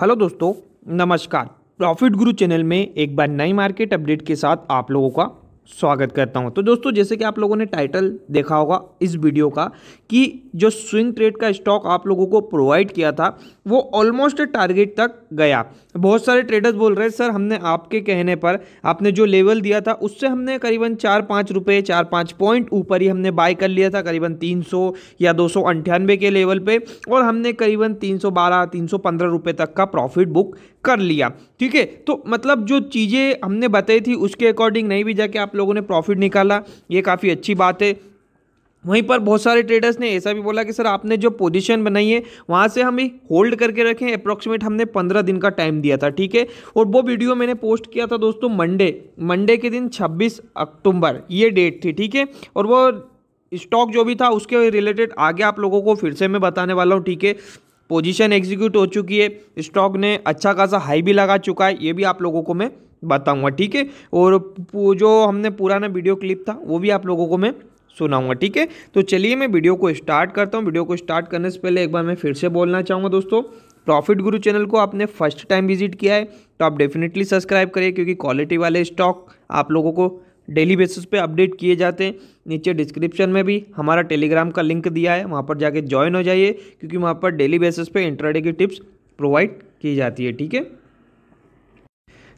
hello दोस्तों नमस्कार profit गुरु चैनल में एक बार नई मार्केट अपडेट के साथ आप लोगों का स्वागत करता हूं तो दोस्तों जैसे कि आप लोगों ने टाइटल देखा होगा इस वीडियो का कि जो स्विंग ट्रेड का स्टॉक आप लोगों को प्रोवाइड किया था वो ऑलमोस्ट टारगेट तक गया बहुत सारे ट्रेडर्स बोल रहे हैं सर हमने आपके कहने पर आपने जो लेवल दिया था उससे हमने करीबन चार पाँच रुपये चार पाँच पॉइंट ऊपर ही हमने बाय कर लिया था करीबन तीन सौ या दो सौ अंठानवे के लेवल पे और हमने करीबन तीन सौ बारह तीन सौ पंद्रह रुपये तक का प्रॉफिट बुक कर लिया ठीक है तो मतलब जो चीज़ें हमने बताई थी उसके अकॉर्डिंग नहीं भी जाके आप लोगों ने प्रॉफिट निकाला ये काफ़ी अच्छी बात है वहीं पर बहुत सारे ट्रेडर्स ने ऐसा भी बोला कि सर आपने जो पोजीशन बनाई है वहाँ से ही होल्ड करके रखें अप्रोक्सीमेट हमने पंद्रह दिन का टाइम दिया था ठीक है और वो वीडियो मैंने पोस्ट किया था दोस्तों मंडे मंडे के दिन छब्बीस अक्टूबर ये डेट थी ठीक है और वो स्टॉक जो भी था उसके रिलेटेड आगे आप लोगों को फिर से मैं बताने वाला हूँ ठीक है पोजीशन एग्जीक्यूट हो चुकी है स्टॉक ने अच्छा खासा हाई भी लगा चुका है ये भी आप लोगों को मैं बताऊंगा ठीक है और जो हमने पुराना वीडियो क्लिप था वो भी आप लोगों को मैं सुनाऊंगा ठीक है तो चलिए मैं वीडियो को स्टार्ट करता हूँ वीडियो को स्टार्ट करने से पहले एक बार मैं फिर से बोलना चाहूँगा दोस्तों प्रॉफिट गुरु चैनल को आपने फर्स्ट टाइम विजिट किया है तो आप डेफिनेटली सब्सक्राइब करिए क्योंकि क्वालिटी वाले स्टॉक आप लोगों को डेली बेसिस पे अपडेट किए जाते हैं नीचे डिस्क्रिप्शन में भी हमारा टेलीग्राम का लिंक दिया है वहाँ पर जाके ज्वाइन हो जाइए क्योंकि वहाँ पर डेली बेसिस पे इंटरडे की टिप्स प्रोवाइड की जाती है ठीक है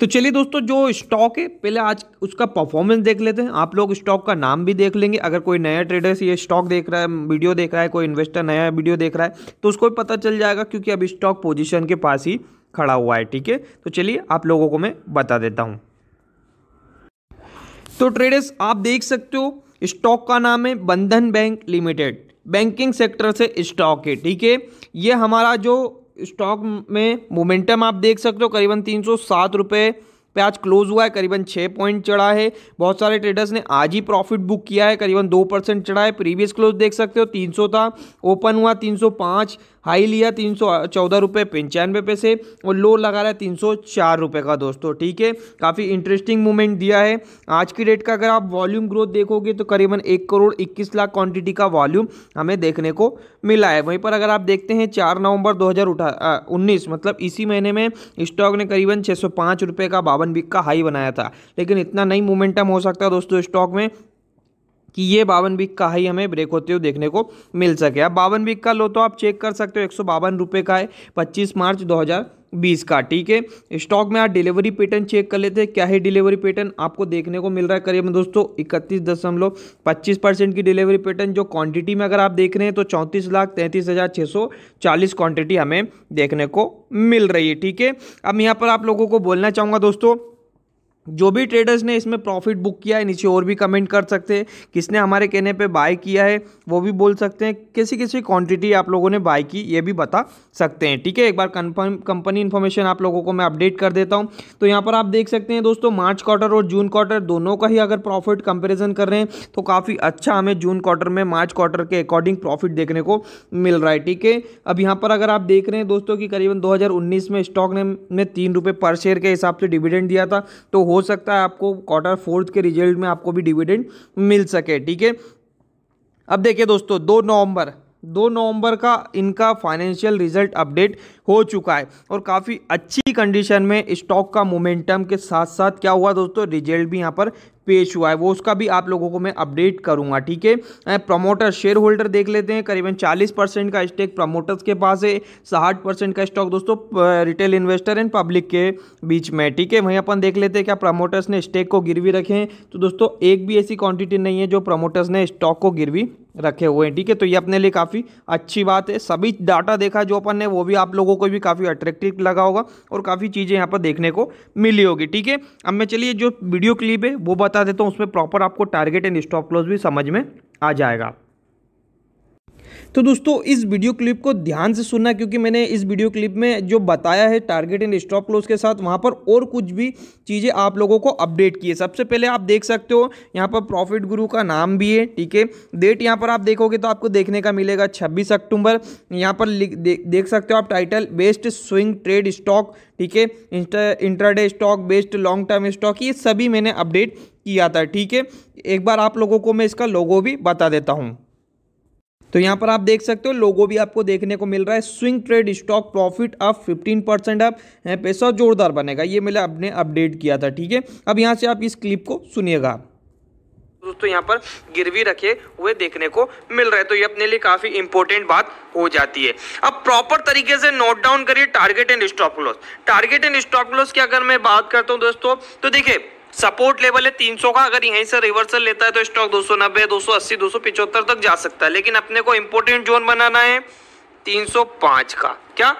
तो चलिए दोस्तों जो स्टॉक है पहले आज उसका परफॉर्मेंस देख लेते हैं आप लोग स्टॉक का नाम भी देख लेंगे अगर कोई नया ट्रेडर्स ये स्टॉक देख रहा है वीडियो देख रहा है कोई इन्वेस्टर नया वीडियो देख रहा है तो उसको भी पता चल जाएगा क्योंकि अब स्टॉक पोजिशन के पास ही खड़ा हुआ है ठीक है तो चलिए आप लोगों को मैं बता देता हूँ तो ट्रेडर्स आप देख सकते हो स्टॉक का नाम है Bandhan bank limited banking sector से स्टॉक है ठीक है ये हमारा जो स्टॉक में मोमेंटम आप देख सकते हो करीबन तीन सौ सात पे आज क्लोज हुआ है करीबन छः पॉइंट चढ़ा है बहुत सारे ट्रेडर्स ने आज ही प्रॉफिट बुक किया है करीबन दो परसेंट चढ़ा है प्रीवियस क्लोज देख सकते हो 300 था ओपन हुआ 305 हाई लिया तीन सौ चौदह रुपये पंचानवे पैसे और लो लगा रहा है तीन सौ चार रुपये का दोस्तों ठीक है काफ़ी इंटरेस्टिंग मूवमेंट दिया है आज की डेट का अगर आप वॉल्यूम ग्रोथ देखोगे तो करीबन एक करोड़ इक्कीस लाख क्वांटिटी का वॉल्यूम हमें देखने को मिला है वहीं पर अगर आप देखते हैं चार नवंबर दो हज़ार उठा उन्नीस मतलब इसी महीने में स्टॉक ने करीबन छः सौ पाँच रुपये का बावन बिक का हाई बनाया था लेकिन इतना नई मोमेंटम हो सकता है दोस्तों स्टॉक में कि ये बावन बिक का ही हमें ब्रेक होते हुए देखने को मिल सके अब बावन बिक का लो तो आप चेक कर सकते हो एक सौ बावन रुपये का है पच्चीस मार्च दो हज़ार बीस का ठीक है स्टॉक में आप डिलीवरी पैटर्न चेक कर लेते हैं क्या है डिलीवरी पैटर्न आपको देखने को मिल रहा है करीबन दोस्तों इकतीस दशमलव पच्चीस परसेंट की डिलीवरी पैटर्न जो क्वांटिटी में अगर आप देख रहे हैं तो चौंतीस लाख तैंतीस हज़ार छः सौ चालीस क्वांटिटी हमें देखने को मिल रही है ठीक है अब यहाँ पर आप लोगों को बोलना चाहूँगा दोस्तों जो भी ट्रेडर्स ने इसमें प्रॉफिट बुक किया है नीचे और भी कमेंट कर सकते हैं किसने हमारे कहने पे बाय किया है वो भी बोल सकते हैं किसी किसी क्वांटिटी आप लोगों ने बाय की ये भी बता सकते हैं ठीक है एक बार कंफर्म कंपनी इन्फॉर्मेशन आप लोगों को मैं अपडेट कर देता हूँ तो यहाँ पर आप देख सकते हैं दोस्तों मार्च क्वार्टर और जून क्वार्टर दोनों का ही अगर प्रॉफिट कंपेरिजन कर रहे हैं तो काफ़ी अच्छा हमें जून क्वार्टर में मार्च क्वार्टर के अकॉर्डिंग प्रॉफिट देखने को मिल रहा है ठीक है अब यहाँ पर अगर आप देख रहे हैं दोस्तों की करीबन दो में स्टॉक ने तीन रुपये पर शेयर के हिसाब से डिविडेंड दिया था तो हो सकता है आपको क्वार्टर फोर्थ के रिजल्ट में आपको भी डिविडेंड मिल सके ठीक है अब देखिए दोस्तों दो नवंबर दो नवंबर का इनका फाइनेंशियल रिजल्ट अपडेट हो चुका है और काफ़ी अच्छी कंडीशन में स्टॉक का मोमेंटम के साथ साथ क्या हुआ दोस्तों रिजल्ट भी यहाँ पर पेश हुआ है वो उसका भी आप लोगों को मैं अपडेट करूँगा ठीक है प्रमोटर शेयर होल्डर देख लेते हैं करीबन चालीस परसेंट का स्टेक प्रमोटर्स के पास है साठ परसेंट का स्टॉक दोस्तों रिटेल इन्वेस्टर एंड पब्लिक के बीच में ठीक है वहीं अपन देख लेते हैं क्या प्रमोटर्स ने स्टेक को गिरवी रखे हैं तो दोस्तों एक भी ऐसी क्वान्टिटी नहीं है जो प्रमोटर्स ने स्टॉक को गिरवी रखे हुए हैं ठीक है तो ये अपने लिए काफ़ी अच्छी बात है सभी डाटा देखा जो अपन ने वो भी आप लोगों को भी काफ़ी अट्रैक्टिव लगा होगा और काफ़ी चीज़ें यहाँ पर देखने को मिली होगी ठीक है अब मैं चलिए जो वीडियो क्लिप है वो बता देता हूँ उसमें प्रॉपर आपको टारगेट एंड स्टॉप लॉस भी समझ में आ जाएगा तो दोस्तों इस वीडियो क्लिप को ध्यान से सुनना क्योंकि मैंने इस वीडियो क्लिप में जो बताया है टारगेट एंड स्टॉप लॉस के साथ वहाँ पर और कुछ भी चीज़ें आप लोगों को अपडेट की है सबसे पहले आप देख सकते हो यहाँ पर प्रॉफिट गुरु का नाम भी है ठीक है डेट यहाँ पर आप देखोगे तो आपको देखने का मिलेगा छब्बीस अक्टूबर यहाँ पर दे, देख सकते हो आप title best swing trade stock ठीक है intraday stock best long term stock ये सभी मैंने अपडेट किया था ठीक है एक बार आप लोगों को मैं इसका लोगो भी बता देता हूँ तो यहाँ पर आप देख सकते हो लोगो भी आपको देखने को मिल रहा है swing trade stock profit up 15 percent up पैसा जोरदार बनेगा ये मैंने अपने अपडेट किया था ठीक है अब यहाँ से आप इस क्लिप को सुनिएगा दोस्तों यहाँ पर गिरवी रखे हुए देखने को मिल रहा है तो ये अपने लिए काफ़ी इंपॉर्टेंट बात हो जाती है अब प्रॉपर तरीके से नोट डाउन करिए target and stop loss target and stop loss की अगर मैं बात करता हूँ दोस्तों तो देखिए सपोर्ट लेवल है 300 का अगर यहीं से रिवर्सल लेता है तो स्टॉक 290, 280, पिछहत्तर तक जा सकता है लेकिन अपने को इंपोर्टेंट जोन बनाना है 305 का क्या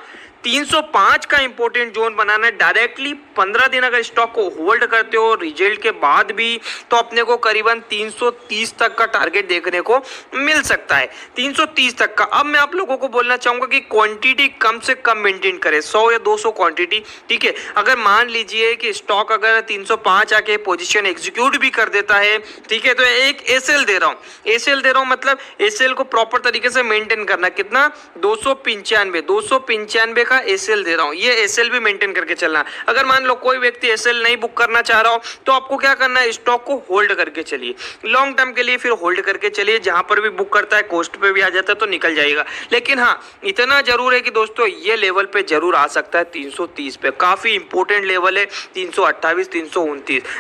305 का इंपॉर्टेंट जोन बनाना है डायरेक्टली 15 दिन अगर स्टॉक को होल्ड करते हो रिजल्ट के बाद भी तो अपने को करीबन 330 तक का टारगेट देखने को मिल सकता है 330 तक का अब मैं आप लोगों को बोलना चाहूंगा कि क्वांटिटी कम से कम मेंटेन करें 100 या 200 क्वांटिटी ठीक है अगर मान लीजिए कि स्टॉक अगर तीन आके पोजिशन एग्जीक्यूट भी कर देता है ठीक है तो एक एस दे रहा हूँ एस दे रहा हूँ मतलब एस को प्रॉपर तरीके से मेंटेन करना कितना दो सौ का का एस दे रहा हूँ ये एस भी मेंटेन करके चलना अगर मान लो कोई व्यक्ति एस नहीं बुक करना चाह रहा हो तो आपको क्या करना है स्टॉक को होल्ड करके चलिए लॉन्ग टर्म के लिए फिर होल्ड करके चलिए जहां पर भी बुक करता है कोस्ट पे भी आ जाता है तो निकल जाएगा लेकिन हाँ इतना जरूर है कि दोस्तों ये लेवल पे जरूर आ सकता है तीन पे काफ़ी इंपोर्टेंट लेवल है तीन सौ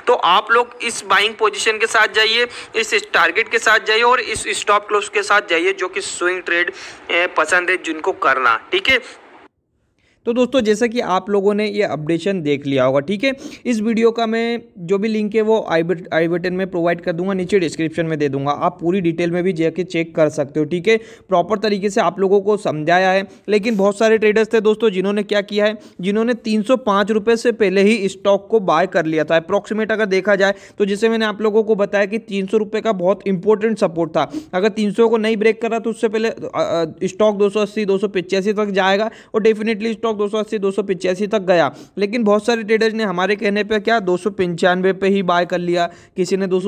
तो आप लोग इस बाइंग पोजिशन के साथ जाइए इस टारगेट के साथ जाइए और इस स्टॉप क्लोज के साथ जाइए जो कि स्विंग ट्रेड पसंद है जिनको करना ठीक है तो दोस्तों जैसा कि आप लोगों ने ये अपडेशन देख लिया होगा ठीक है इस वीडियो का मैं जो भी लिंक है वो आई आई बटन में प्रोवाइड कर दूंगा नीचे डिस्क्रिप्शन में दे दूंगा आप पूरी डिटेल में भी जाके चेक कर सकते हो ठीक है प्रॉपर तरीके से आप लोगों को समझाया है लेकिन बहुत सारे ट्रेडर्स थे दोस्तों जिन्होंने क्या किया है जिन्होंने तीन से पहले ही स्टॉक को बाय कर लिया था अप्रॉक्सीमेट अगर देखा जाए तो जैसे मैंने आप लोगों को बताया कि तीन का बहुत इंपॉर्टेंट सपोर्ट था अगर तीन को नहीं ब्रेक करा तो उससे पहले स्टॉक दो सौ तक जाएगा और डेफिनेटली स्टॉक स्टॉक दो सौ तक गया लेकिन बहुत सारे ट्रेडर्स ने हमारे कहने पर क्या दो पे ही बाय कर लिया किसी ने दो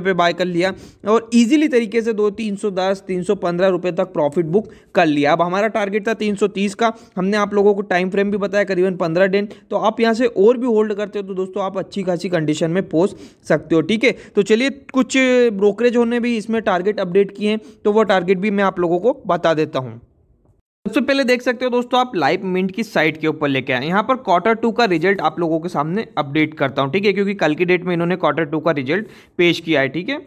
पे बाय कर लिया और ईजिली तरीके से दो तीन सौ दस तीन सौ पंद्रह रुपये तक प्रॉफिट बुक कर लिया अब हमारा टारगेट था तीन सौ तीस का हमने आप लोगों को टाइम फ्रेम भी बताया करीबन पंद्रह दिन तो आप यहाँ से और भी होल्ड करते हो तो दोस्तों आप अच्छी खासी कंडीशन में पहुँच सकते हो ठीक है तो चलिए कुछ ब्रोकरेज होने भी इसमें टारगेट अपडेट किए हैं तो वो टारगेट भी मैं आप लोगों को बता देता हूँ सबसे पहले देख सकते हो दोस्तों आप लाइव मिंट की साइट के ऊपर लेके आए यहाँ पर क्वार्टर टू का रिजल्ट आप लोगों के सामने अपडेट करता हूँ ठीक है क्योंकि कल की डेट में इन्होंने क्वार्टर टू का रिजल्ट पेश किया है ठीक है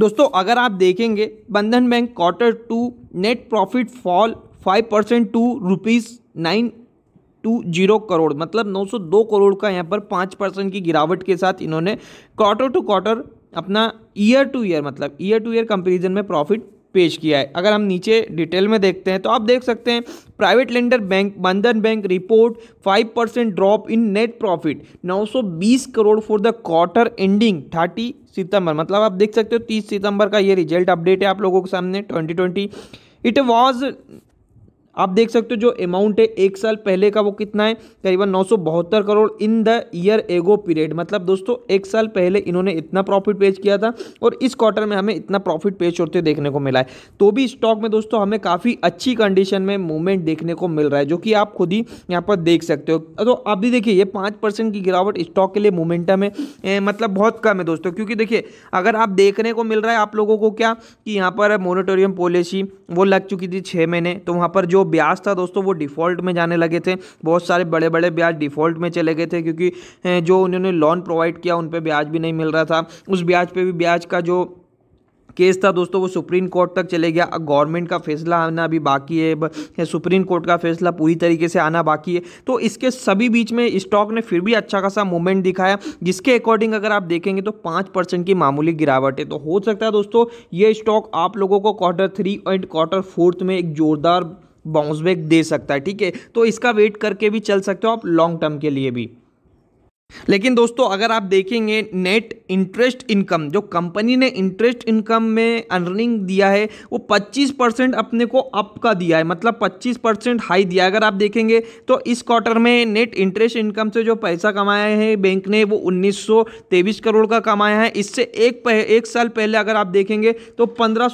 दोस्तों अगर आप देखेंगे Bandhan bank quarter two net profit fall five percent to rupees nine two zero crore मतलब 902 करोड़ का यहाँ पर पाँच परसेंट की गिरावट के साथ इन्होंने क्वार्टर टू क्वार्टर अपना ईयर टू ईयर मतलब ईयर टू ईयर कंपेरिजन में प्रॉफिट पेश किया है अगर हम नीचे डिटेल में देखते हैं तो आप देख सकते हैं private lender bank Bandhan bank report 5 percent drop in net profit 920 crore for the quarter ending 30 सितंबर मतलब आप देख सकते हो 30 सितंबर का ये रिजल्ट अपडेट है आप लोगों के सामने 2020 इट वाज आप देख सकते हो जो अमाउंट है एक साल पहले का वो कितना है करीबन नौ crore in the year ago period मतलब दोस्तों एक साल पहले इन्होंने इतना प्रॉफिट पेश किया था और इस क्वार्टर में हमें इतना प्रॉफिट पेश होते देखने को मिला है तो भी स्टॉक में दोस्तों हमें काफ़ी अच्छी कंडीशन में मूवमेंट देखने को मिल रहा है जो कि आप खुद ही यहाँ पर देख सकते हो तो आप भी देखिए ये पाँच परसेंट की गिरावट स्टॉक के लिए मोमेंटम है मतलब बहुत कम है दोस्तों क्योंकि देखिए अगर आप देखने को मिल रहा है आप लोगों को क्या कि यहाँ पर मोनिटोरियम पॉलिसी वो लग चुकी थी छः महीने तो वहाँ पर जो ब्याज था दोस्तों वो डिफ़ॉल्ट में जाने लगे थे बहुत सारे बड़े बड़े ब्याज डिफ़ॉल्ट में चले गए थे क्योंकि जो उन्होंने लोन प्रोवाइड किया उन पर ब्याज भी नहीं मिल रहा था उस ब्याज पर भी ब्याज का जो केस था दोस्तों वो सुप्रीम कोर्ट तक चले गया गवर्नमेंट का फैसला आना अभी बाकी है सुप्रीम कोर्ट का फैसला पूरी तरीके से आना बाकी है तो इसके सभी बीच में स्टॉक ने फिर भी अच्छा खासा मूवमेंट दिखाया जिसके अकॉर्डिंग अगर आप देखेंगे तो पाँच परसेंट की मामूली गिरावट है तो हो सकता है दोस्तों ये स्टॉक आप लोगों को quarter three and quarter fourth में एक जोरदार बाउंस बैक दे सकता है ठीक है तो इसका वेट करके भी चल सकते हो आप लॉन्ग टर्म के लिए भी लेकिन दोस्तों अगर आप देखेंगे नेट इंटरेस्ट इनकम जो कंपनी ने इंटरेस्ट इनकम में अर्निंग दिया है वो 25 परसेंट अपने को अप का दिया है मतलब 25 परसेंट हाई दिया है अगर आप देखेंगे तो इस क्वार्टर में नेट इंटरेस्ट इनकम से जो पैसा कमाया है बैंक ने वो उन्नीस करोड़ का कमाया है इससे एक पह, एक साल पहले अगर आप देखेंगे तो पंद्रह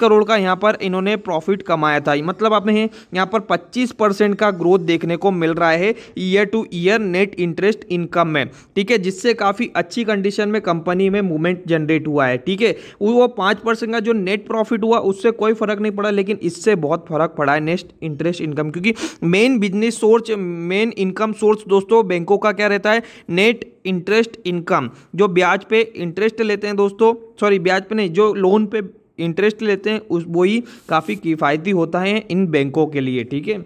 करोड़ का यहाँ पर इन्होंने प्रॉफिट कमाया था मतलब आप यहाँ पर पच्चीस का ग्रोथ देखने को मिल रहा है year to year net interest income कम है ठीक है जिससे काफ़ी अच्छी कंडीशन में कंपनी में मूवमेंट जनरेट हुआ है ठीक है वो पाँच परसेंट का जो नेट प्रॉफिट हुआ उससे कोई फर्क नहीं पड़ा लेकिन इससे बहुत फर्क पड़ा है नेक्स्ट इंटरेस्ट इनकम क्योंकि main business source main income source दोस्तों बैंकों का क्या रहता है नेट इंटरेस्ट इनकम जो ब्याज पे इंटरेस्ट लेते हैं दोस्तों सॉरी ब्याज पे नहीं जो लोन पे इंटरेस्ट लेते हैं उस वही काफ़ी किफ़ायती होता है इन बैंकों के लिए ठीक है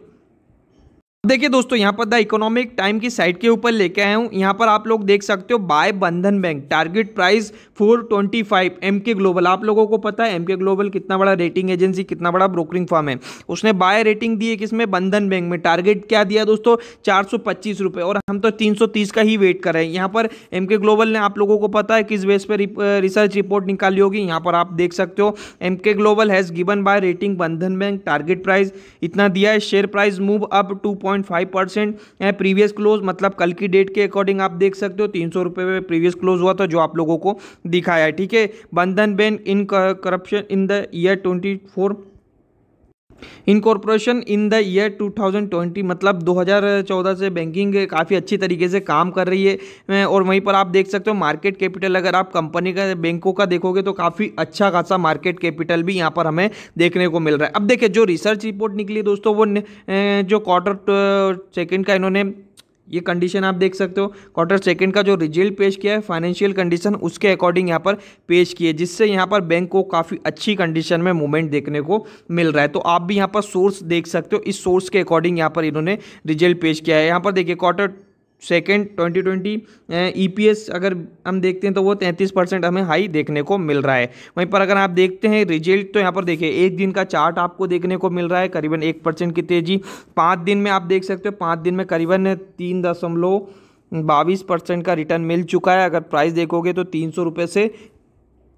देखिए दोस्तों यहाँ पर द इकोनॉमिक टाइम की साइट के ऊपर लेके आया हूँ यहाँ पर आप लोग देख सकते हो buy Bandhan bank target price 425 Emkay global आप लोगों को पता है एमके ग्लोबल कितना बड़ा रेटिंग एजेंसी कितना बड़ा ब्रोकरिंग फॉर्म है उसने बाय रेटिंग दी है किसमें बंधन बैंक में टारगेट क्या दिया दोस्तों चार रुपए और हम तो तीन का ही वेट कर रहे हैं यहाँ पर एम ग्लोबल ने आप लोगों को पता है किस बेस पर रिसर्च रिपोर्ट निकाली होगी यहाँ पर आप देख सकते हो M global has given buy rating Bandhan bank target price इतना दिया है share price move up two point five percent previous close मतलब कल की डेट के अकॉर्डिंग आप देख सकते हो तीन सौ रुपये में प्रीवियस क्लोज हुआ था जो आप लोगों को दिखाया है ठीक है Bandhan bank in corruption in the year twenty four incorporation in the year 2020 मतलब 2014 से बैंकिंग काफ़ी अच्छी तरीके से काम कर रही है और वहीं पर आप देख सकते हो मार्केट कैपिटल अगर आप कंपनी का बैंकों का देखोगे तो काफ़ी अच्छा खासा मार्केट कैपिटल भी यहाँ पर हमें देखने को मिल रहा है अब देखिए जो रिसर्च रिपोर्ट निकली दोस्तों वो जो क्वार्टर सेकेंड का इन्होंने ये कंडीशन आप देख सकते हो क्वार्टर सेकेंड का जो रिजल्ट पेश किया है फाइनेंशियल कंडीशन उसके अकॉर्डिंग यहाँ पर पेश किए जिससे यहाँ पर बैंक को काफ़ी अच्छी कंडीशन में मूवमेंट देखने को मिल रहा है तो आप भी यहाँ पर सोर्स देख सकते हो इस सोर्स के अकॉर्डिंग यहाँ पर इन्होंने रिजल्ट पेश किया है यहाँ पर देखिए quarter second twenty twenty EPS e अगर हम देखते हैं तो वो तैंतीस परसेंट हमें हाई देखने को मिल रहा है वहीं पर अगर आप देखते हैं रिजल्ट तो यहाँ पर देखिए एक दिन का चार्ट आपको देखने को मिल रहा है करीबन एक परसेंट की तेजी पाँच दिन में आप देख सकते हो पाँच दिन में करीबन तीन दशमलव बाईस परसेंट का रिटर्न मिल चुका है अगर प्राइस देखोगे तो तीन सौ रुपये से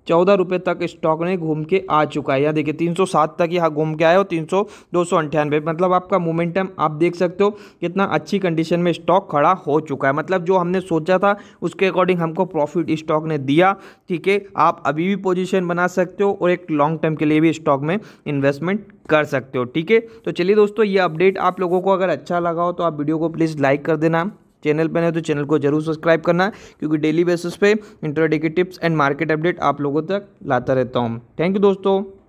चौदह रुपये तक स्टॉक ने घूम के आ चुका है यहाँ देखिए 307 तक यहाँ घूम के आया और तीन सौ दो सौ अंठानवे मतलब आपका मोमेंटम आप देख सकते हो कितना अच्छी कंडीशन में स्टॉक खड़ा हो चुका है मतलब जो हमने सोचा था उसके अकॉर्डिंग हमको प्रॉफिट स्टॉक ने दिया ठीक है आप अभी भी पोजिशन बना सकते हो और एक लॉन्ग टर्म के लिए भी स्टॉक में इन्वेस्टमेंट कर सकते हो ठीक है तो चलिए दोस्तों ये अपडेट आप लोगों को अगर अच्छा लगा हो तो आप वीडियो को प्लीज़ लाइक कर देना चैनल पर है तो चैनल को जरूर सब्सक्राइब करना क्योंकि डेली बेसिस पे इंटरडे के टिप्स एंड मार्केट अपडेट आप लोगों तक लाता रहता हूँ थैंक यू दोस्तों